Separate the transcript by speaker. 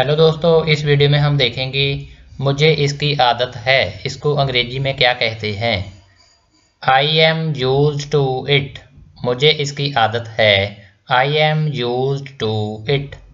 Speaker 1: hello दोस्तों इस video में हम देखेंगे मुझे इसकी आदत है इसको अंग्रेजी में क्या कहते हैं I am use to it मुझे इसकी आदत है I am use to it